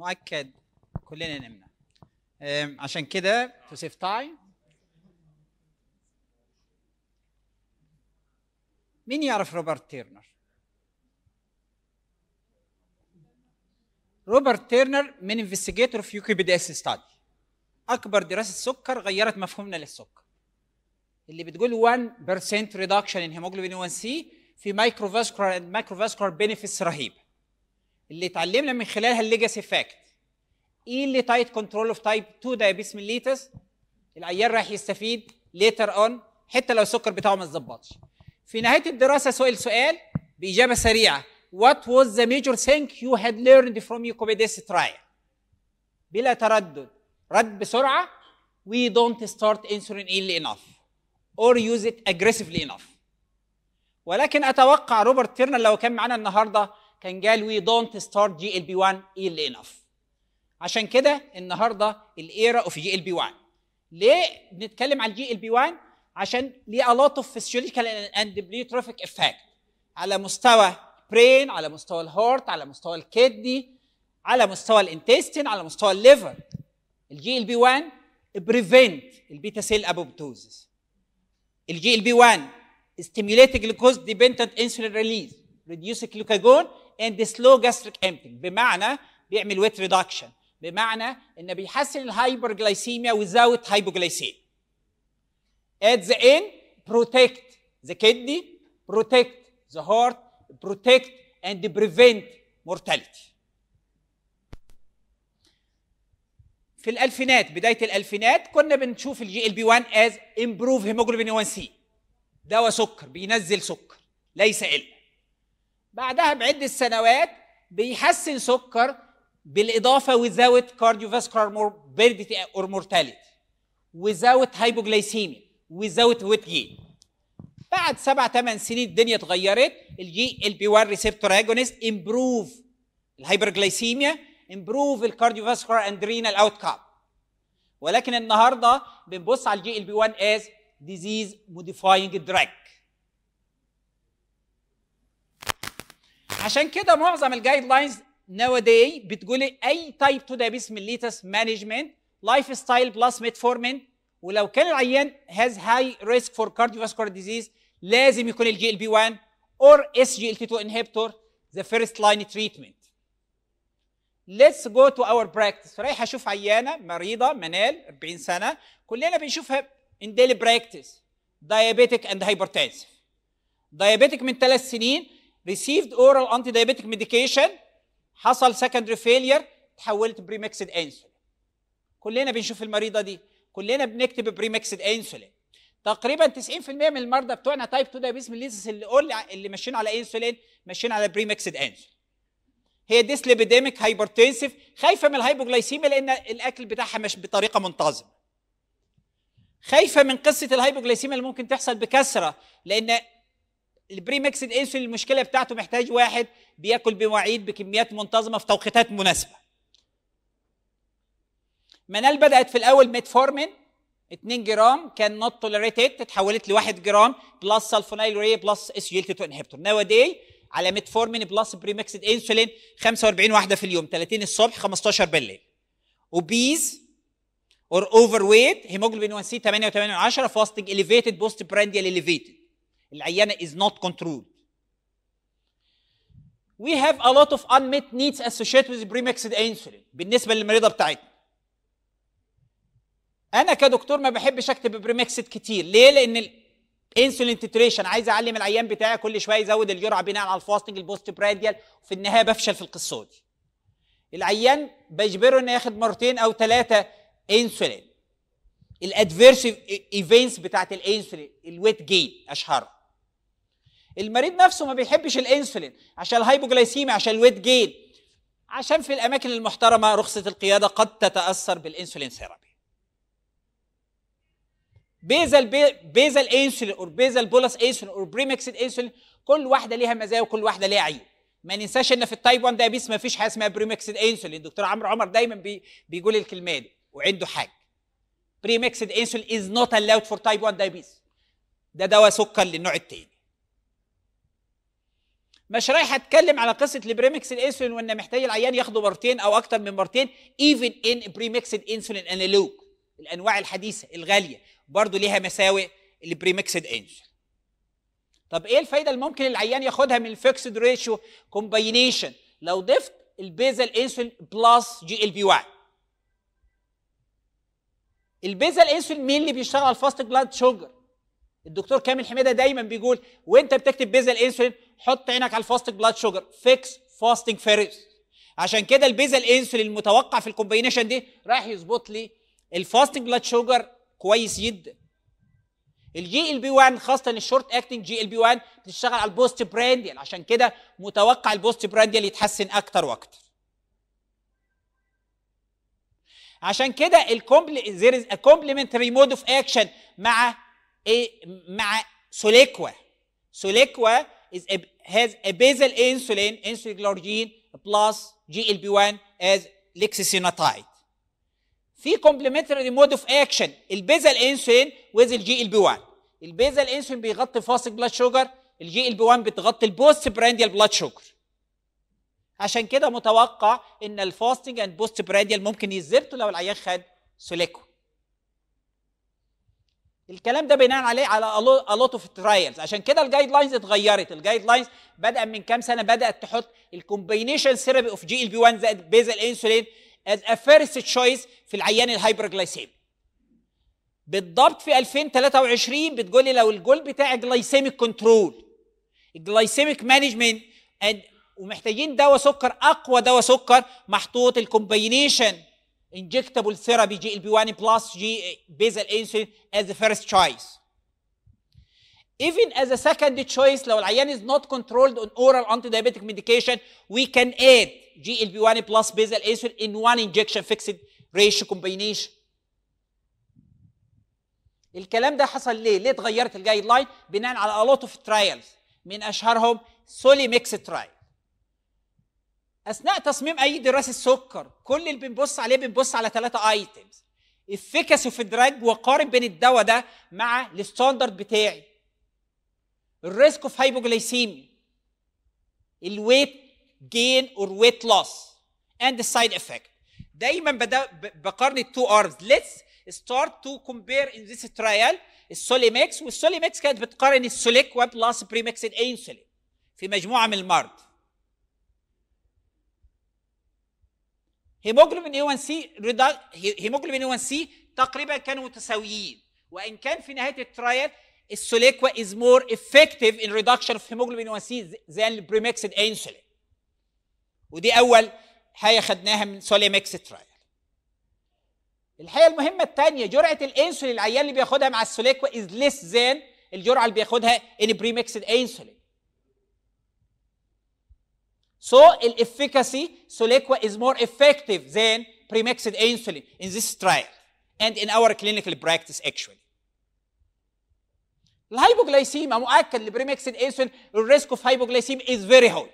مؤكد كلنا نمنا عشان كده تو سيف تايم مين يعرف روبرت تيرنر؟ روبرت تيرنر من انفستيجيتور في يوكي بي دي اس ستادي اكبر دراسه سكر غيرت مفهومنا للسكر اللي بتقول 1% ريدكشن ان هيموجلوبين 1 سي في مايكرو فاسكولار اند مايكرو فاسكولار بينفيتس رهيبه اللي اتعلمنا من خلالها الليجاسي فاكت ايه اللي تايت كنترول اوف تايب 2 دايابيتس ميليتس العيان راح يستفيد ليتر اون حتى لو السكر بتاعه ما اتظبطش في نهايه الدراسه سئل سؤال باجابه سريعه what ذا the ثينك يو هاد ليرند فروم يو كوبيديس trial بلا تردد رد بسرعه وي دونت ستارت انسولين early انف اور يوز ات aggressively انف ولكن اتوقع روبرت تيرنر لو كان معانا النهارده كان قال وي دونت ستارت جي ال بي 1 ايرلي انف عشان كده النهارده الايرا اوف جي ال بي 1 ليه بنتكلم عن جي ال بي 1 عشان ليه اوف فيسيولوجيكال اند بليوتروفيك افكت على مستوى برين على مستوى الهارت على مستوى الكدني على مستوى الانتستين على مستوى الليفر الجي ال بي 1 بريفنت البيتا سيل ابوبتوزس الجي ال بي 1 stimulated glucose dependent insulin release reduce glucagon and the slow gastric emptying بمعنى بيعمل ويت ريدكشن بمعنى ان بيحسن الهايبرجلايسيميا without hypoglycemia at the end protect the kidney protect the heart protect and prevent mortality في الالفينات بدايه الالفينات كنا بنشوف الجي ال بي 1 از امبروف هيموجلوبين 1 سي دواء سكر بينزل سكر ليس الا بعدها بعدة سنوات بيحسن سكر بالاضافه without cardiovascular morbidity or mortality without hypoglycemia without weight gain بعد سبع ثمان سنين الدنيا اتغيرت الجي ال بي 1 ريسبتور اجونست امبروف الهايبرجلايسيميا امبروف الكارديوفاسكولار اند رينال اوت كاب ولكن النهارده بنبص على الجي ال بي 1 از ديزيز موديفاينج دراج عشان كده معظم الجايد لاينز داي بتقولي اي تايب 2 دايابيتس ميليتس مانجمنت لايف ستايل بلس ميتفورمين ولو كان العيان هاز هاي ريسك فور كارديوفاسكولار ديزيز لازم يكون الجي ال بي 1 اور اس جي ال تي 2 انهبيتور ذا فيرست لاين تريتمنت ليتس جو تو اور براكتس رايح اشوف عيانه مريضه منال 40 سنه كلنا بنشوفها ان ديلي براكتس دايابيتك اند هايبرتنسيف دايابيتك من ثلاث سنين received oral antidiabetic medication حصل secondary failure تحولت بريمكسد انسولين كلنا بنشوف المريضه دي كلنا بنكتب بريمكسد انسولين تقريبا 90% من المرضى بتوعنا تايب 2 دايابيتس ميليزس اللي قلنا اللي ماشيين على انسولين ماشيين على بريمكسد انسولين هي ديسليبيديميك هايبرتنسيف خايفه من الهايبوجلايسيميا لان الاكل بتاعها مش بطريقه منتظمه خايفه من قصه الهايبوجلايسيميا اللي ممكن تحصل بكثره لان البري ميكسد انسولين المشكله بتاعته محتاج واحد بياكل بمواعيد بكميات منتظمه في توقيتات مناسبه منال بدات في الاول ميتفورمين 2 جرام كان نوت توليريتد اتحولت ل 1 جرام بلس سلفونايل ري بلس اس جي 2 انهبيتور ناو داي على ميتفورمين بلس بري ميكسد انسولين 45 واحده في اليوم 30 الصبح 15 بالليل وبيز اور اوفر ويت هيموجلوبين 1 سي 8.8 فاستنج اليفيتد بوست برانديال اليفيتد العيانه is not controlled we have a lot of unmet needs associated with premixed insulin بالنسبه للمريضه بتاعتنا انا كدكتور ما بحبش اكتب بريمكسد كتير ليه لان الانسولين تيتريشن عايز اعلم العيان بتاعي كل شويه يزود الجرعه بناء على الفاستنج البوست برانديال وفي النهايه بفشل في القصه دي العيان بجبره انه ياخد مرتين او ثلاثه انسولين الادفيرس ايفنتس بتاعت الانسولين الويت جين اشهرها المريض نفسه ما بيحبش الانسولين عشان الهايبوجلايسيميا عشان الويت جين عشان في الاماكن المحترمه رخصه القياده قد تتاثر بالانسولين ثيرابي بيزل بيزل انسولين او بيزل بولس انسولين او بريمكسد انسولين كل واحده ليها مزايا وكل واحده ليها عيوب ما ننساش ان في التايب 1 دايابيتس ما فيش حاجه اسمها بريمكسد انسولين الدكتور عمرو عمر دايما بي بيقول الكلمه دي وعنده حاجه بريمكسد انسولين از نوت الاود فور تايب 1 دايابيتس ده دواء سكر للنوع الثاني مش رايح اتكلم على قصه البريمكس الانسولين وان محتاج العيان ياخده مرتين او اكتر من مرتين ايفن ان بريمكس انسولين انالوج الانواع الحديثه الغاليه برضو ليها مساوئ البريمكس انسولين طب ايه الفايده اللي ممكن العيان ياخدها من الفيكسد ريشيو كومباينيشن لو ضفت البيزل انسولين بلس جي ال بي 1 البيزل انسولين مين اللي بيشتغل على الفاست بلاد شوجر الدكتور كامل حميده دايما بيقول وانت بتكتب بيزل انسولين حط عينك على الفاستنج بلاد شوجر فيكس فاستنج فيرست عشان كده البيزل انسولين المتوقع في الكومبينيشن دي رايح يظبط لي الفاستنج بلاد شوجر كويس جدا الجي ال بي 1 خاصه الشورت اكتنج جي ال بي 1 بتشتغل على البوست برانديال عشان كده متوقع البوست برانديال يتحسن اكتر واكتر عشان كده الكومبلمنتري مود اوف اكشن مع ايه مع سوليكوا سوليكوا is a, has a basal insulin insulinglogene plus GLP-1 as lexicinotyde في complementary mode of action البيزل انسولين with الجي ال بي 1 البيزل انسولين بيغطي فاسك بلاد شوجر الجي ال بي 1 بتغطي البوست برانديال بلاد شوجر عشان كده متوقع ان الفاستنج اند بوست برانديال ممكن يزبطوا لو العيان خد سوليكو الكلام ده بناء عليه على الوت اوف ترايلز عشان كده الجايد لاينز اتغيرت الجايد لاينز بدأ من كام سنه بدأت تحط الكومبينيشن ثيرابي اوف جي ال بي 1 زائد بيزل انسولين از ا فيرست تشويس في العيان الهايبرجلايسيمي بالضبط في 2023 بتقول لي لو الجول بتاع جلايسيميك كنترول الجلايسيميك مانجمنت ومحتاجين دواء سكر اقوى دواء سكر محطوط الكومبينيشن injectable therapy GLP-1 plus G basal insulin as the first choice. Even as a second choice, لو العيان is not controlled on oral antidiabetic medication, we can add GLP-1 plus basal insulin in one injection fixed ratio combination. الكلام ده حصل ليه؟ ليه اتغيرت الجايد لاين؟ بناء على a lot of trials من اشهرهم سولي ميكس ترايل. اثناء تصميم اي دراسه سكر كل اللي بنبص عليه بنبص على ثلاثه ايتمز افكاسي في الدراج وقارن بين الدواء ده مع الستاندرد بتاعي الريسك اوف هايبوجليسيمي الويت جين اور ويت لوس اند سايد افكت دايما بدا بقارن التو ارمز ليتس ستارت تو كومبير ان ذيس ترايل السوليمكس والسوليمكس كانت بتقارن السوليك بلس بريميكس انسولين في مجموعه من المرض هيموجلوبين اي 1 سي هيموجلوبين اي 1 سي تقريبا كانوا متساويين وان كان في نهايه الترايل السوليكوا از مور ان ريدكشن اوف هيموجلوبين اي 1 سي زان البريمكسد انسولين ودي اول حاجه خدناها من سوليمكس ترايل الحقيقه المهمه الثانيه جرعه الانسولين العيان اللي بياخدها مع السوليكوا از ليس ذان الجرعه اللي بياخدها ان بريمكسد انسولين So efficacy, Solequa is more effective than premixed insulin in this trial and in our clinical practice actually. الهايبوجلايسيميا مؤكد لبريمكسد انسولين الريسك اوف hypoglycemia از فيري هاي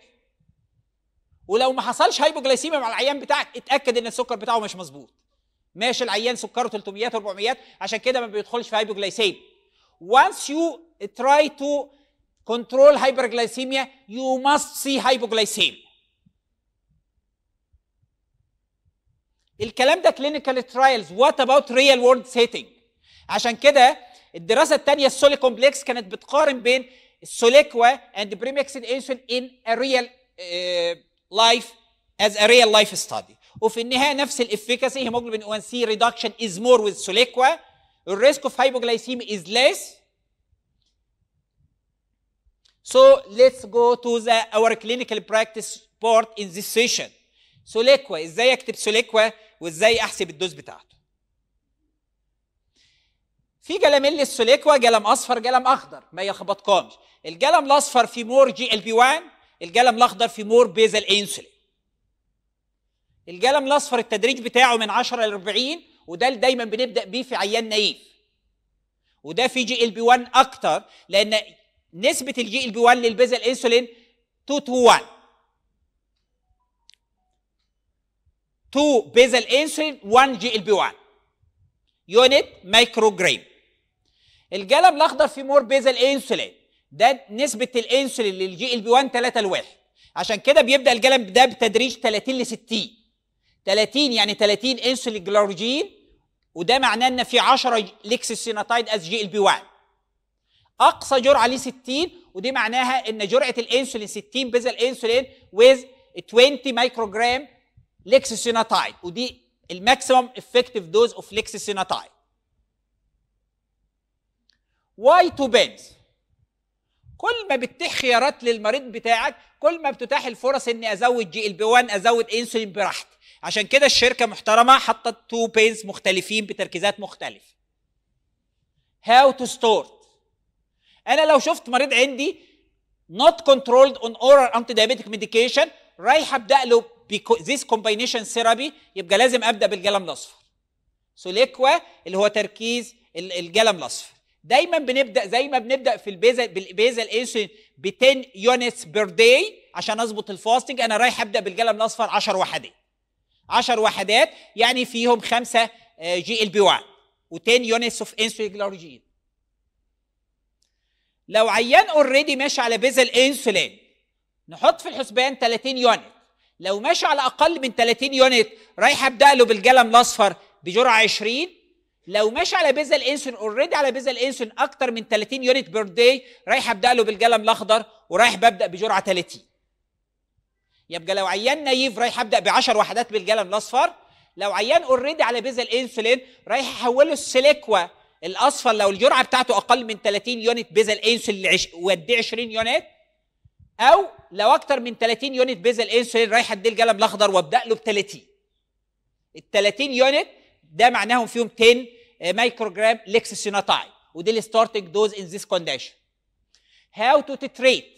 ولو ما حصلش هايبوجلايسيميا مع العيان بتاعك اتاكد ان السكر بتاعه مش مظبوط ماشي العيان سكره 300 400 عشان كده ما بيدخلش في هايبوجلايسيميا once you try to control hyperglycemia, you must see hypoglycemia. الكلام ده clinical trials what about real world setting عشان كده الدراسة التانية السولي كومبلكس كانت بتقارن بين السوليكوا and premixed insulin in a real uh, life as a real life study وفي النهاية نفس الافكاسي هيموجلوبين 1 c reduction is more with سوليكوا الريسك of hypoglycemia is less So let's go to the our clinical practice part in this session. سوليكوا ازاي اكتب سوليكوا وازاي احسب الدوز بتاعته. في جلامين للسوليكوا جلم اصفر جلم اخضر ما يخبطكمش. الجلم الاصفر فيه مور جي ال بي 1 الجلم الاخضر فيه مور بيزل انسولين. الجلم الاصفر التدريج بتاعه من 10 ل 40 وده اللي دايما بنبدا بيه في عيان نايف. وده في جي ال بي 1 اكتر لان نسبه الجي ال بي 1 للبيزل انسولين 2 تو 1 2 بيزل انسولين 1 جي ال بي 1 يونت جرام الجلب الاخضر فيه مور بيزل انسولين ده نسبه الانسولين للجي ال بي 1 3 ل 1 عشان كده بيبدا الجلب ده بتدريج 30 ل 60 30 يعني 30 انسولين جلاروجين وده معناه ان في 10 ليكسيسينتايد از جي ال بي 1 اقصى جرعه ليه 60 ودي معناها ان جرعه الانسولين 60 بذر انسولين ويز 20 مايكروجرام لكسيسيناتايد ودي الماكسيمم افكتيف دوز اوف لكسيسيناتايد واي تو بنز كل ما بتتيح خيارات للمريض بتاعك كل ما بتتاح الفرص اني ازود جي ال بي 1 ازود انسولين براحتي عشان كده الشركه محترمه حطت تو بينز مختلفين بتركيزات مختلفه هاو تو ستور انا لو شفت مريض عندي not controlled on oral antidiabetic medication رايح ابدا له this combination therapy يبقى لازم ابدا بالقلم الاصفر سوليكوا اللي هو تركيز القلم الاصفر دايما بنبدا زي ما بنبدا في البيزا بالبيزا الانسولين ب 10 يونتس بير داي عشان اظبط الفاستنج انا رايح ابدا بالقلم الاصفر 10 وحدات 10 وحدات يعني فيهم 5 جي ال بي 1 و10 يونتس اوف انسولين جلاروجين لو عيان اوريدي ماشي على بيزل انسولين نحط في الحسبان 30 يونت لو ماشي على اقل من 30 يونت رايح ابدا له بالقلم الاصفر بجرعه 20 لو ماشي على بيزل انسولين اوريدي على بيزل انسولين اكتر من 30 يونت بير داي رايح ابدا له بالقلم الاخضر ورايح ببدا بجرعه 30 يبقى لو عيان نايف رايح ابدا ب 10 وحدات بالقلم الاصفر لو عيان اوريدي على بيزل انسولين رايح احوله السليكوا الاصفر لو الجرعه بتاعته اقل من 30 يونت بيزل انسولين العش... ودي 20 يونت او لو اكتر من 30 يونت بيزل انسولين رايح اديه القلم الاخضر وابدا له ب 30 ال 30 يونت ده معناهم فيهم 10 آه، مايكروجرام لكسسيناتاي ودي الستارتنج دوز ان ذيس كونديشن هاو تو تريت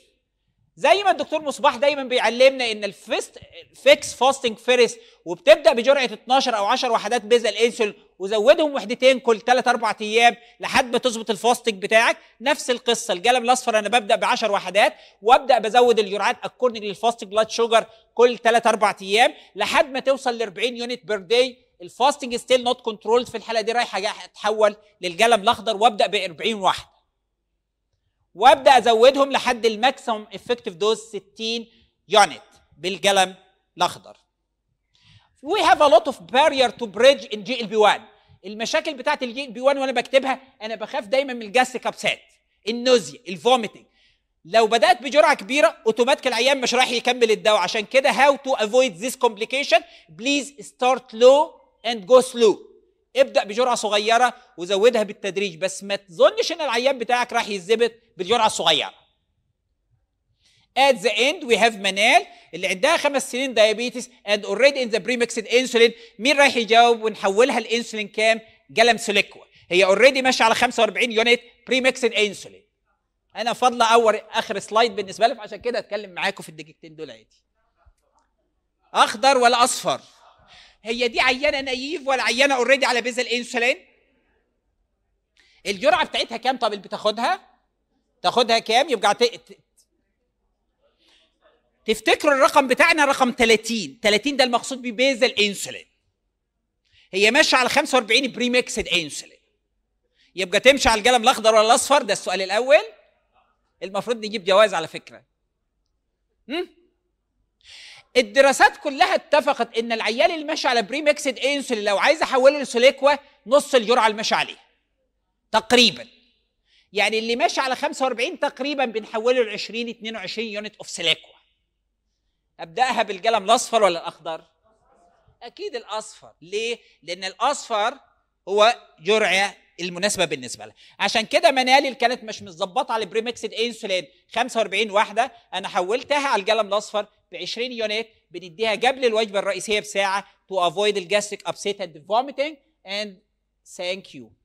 زي ما الدكتور مصباح دايما بيعلمنا ان الفيست فيكس فاستنج فيرس وبتبدا بجرعه 12 او 10 وحدات بيز الانسولين وزودهم وحدتين كل 3 4 ايام لحد ما تظبط الفاستنج بتاعك نفس القصه الجلم الاصفر انا ببدا ب 10 وحدات وابدا بزود الجرعات اكوردنج للفاستنج بلاد شوجر كل 3 4 ايام لحد ما توصل ل 40 يونت بير داي الفاستنج ستيل نوت كنترولد في الحاله دي رايحه اتحول للجلم الاخضر وابدا ب 40 واحده وابدا ازودهم لحد الماكسيمم افكتيف دوز 60 يونت بالقلم الاخضر. وي هاف ا لوت اوف بارير تو بريدج ان جي ال بي 1 المشاكل بتاعت الجي بي 1 وانا بكتبها انا بخاف دايما من الجاس كابسات النوزيا الفوميتنج لو بدات بجرعه كبيره اوتوماتيك العيان مش رايح يكمل الدواء عشان كده هاو تو افويد ذيس كومبليكيشن بليز ستارت لو اند جو سلو ابدا بجرعه صغيره وزودها بالتدريج بس ما تظنش ان العيان بتاعك راح يتظبط بالجرعه الصغيره At the end we have منال اللي عندها خمس سنين دايابيتس and already in the premixed insulin مين رايح يجاوب ونحولها الانسولين كام؟ جلم سوليكوا هي already ماشيه على 45 يونت premixed insulin. انا فاضله اول اخر سلايد بالنسبه لي عشان كده اتكلم معاكم في الدقيقتين دول عادي اخضر ولا اصفر؟ هي دي عيانه نايف ولا عيانه اوريدي على بيز الانسولين الجرعه بتاعتها كام طب اللي بتاخدها تاخدها كام يبقى تفتكروا الرقم بتاعنا رقم 30 30 ده المقصود بيه الانسولين هي ماشيه على 45 بريميكس انسولين يبقى تمشي على القلم الاخضر ولا الاصفر ده السؤال الاول المفروض نجيب جواز على فكره امم الدراسات كلها اتفقت ان العيال اللي ماشي على بري ميكسد إيه انسولين لو عايز احوله لسوليكوا نص الجرعه اللي ماشي عليها تقريبا يعني اللي ماشي على 45 تقريبا بنحوله ل 20 22 يونت اوف سيليكوا ابداها بالقلم الاصفر ولا الاخضر اكيد الاصفر ليه لان الاصفر هو جرعه المناسبه بالنسبه لها عشان كده منالي اللي كانت مش متظبطه على البريمكسد انسولين 45 واحده انا حولتها على القلم الاصفر ب 20 يونت بنديها قبل الوجبه الرئيسيه بساعه to avoid الجاستريك upset and vomiting and thank you